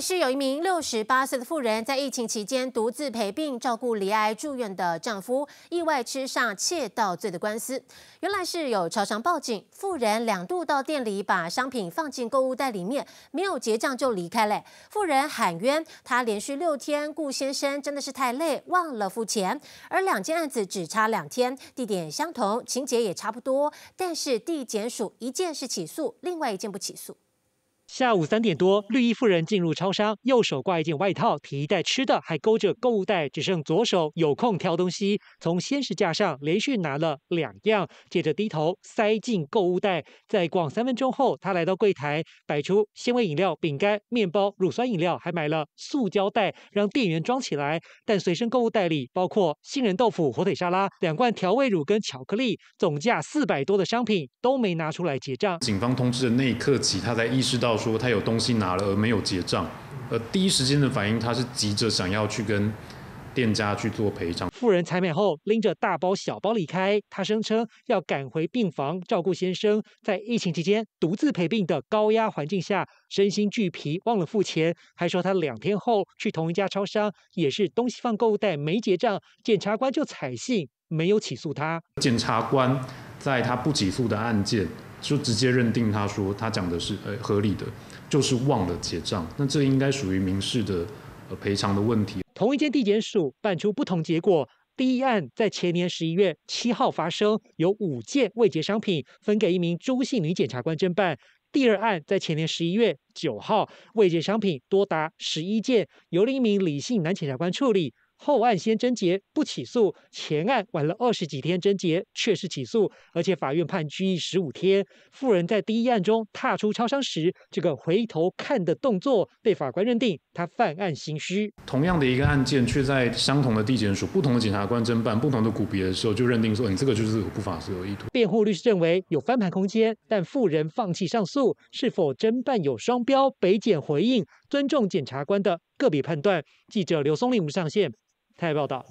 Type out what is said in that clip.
是有一名六十八岁的妇人，在疫情期间独自陪病照顾罹癌住院的丈夫，意外吃上窃盗罪的官司。原来是有超商报警，妇人两度到店里把商品放进购物袋里面，没有结账就离开了。妇人喊冤，她连续六天顾先生真的是太累，忘了付钱。而两件案子只差两天，地点相同，情节也差不多，但是地检署一件是起诉，另外一件不起诉。下午三点多，绿衣妇人进入超商，右手挂一件外套，提一袋吃的，还勾着购物袋，只剩左手有空挑东西。从鲜食架上连续拿了两样，接着低头塞进购物袋。在逛三分钟后，她来到柜台，摆出纤维饮料、饼干、面包、乳酸饮料，还买了塑胶袋让店员装起来。但随身购物袋里包括杏仁豆腐、火腿沙拉、两罐调味乳跟巧克力，总价四百多的商品都没拿出来结账。警方通知的那一刻起，她才意识到。说他有东西拿了而没有结账，而第一时间的反应他是急着想要去跟店家去做赔偿。富人采买后拎着大包小包离开，他声称要赶回病房照顾先生，在疫情期间独自陪病的高压环境下，身心俱疲，忘了付钱，还说他两天后去同一家超商，也是东西放购物袋没结账，检察官就采信，没有起诉他。检察官在他不起诉的案件。就直接认定他说他讲的是呃合理的，就是忘了结账，那这应该属于民事的赔偿的问题。同一间地检署办出不同结果，第一案在前年十一月七号发生，有五件未结商品分给一名朱姓女检察官侦办；第二案在前年十一月九号，未结商品多达十一件，由另一名李姓男检察官处理。后案先侦结不起诉，前案晚了二十几天侦结却是起诉，而且法院判拘役十五天。妇人在第一案中踏出超商时，这个回头看的动作被法官认定他犯案心虚。同样的一个案件，却在相同的地检署、不同的检察官侦办、不同的骨别的时候，就认定说你这个就是有不法所有意图。辩护律师认为有翻盘空间，但妇人放弃上诉，是否侦办有双标？北检回应。尊重检察官的个别判断。记者刘松令上线，台报道。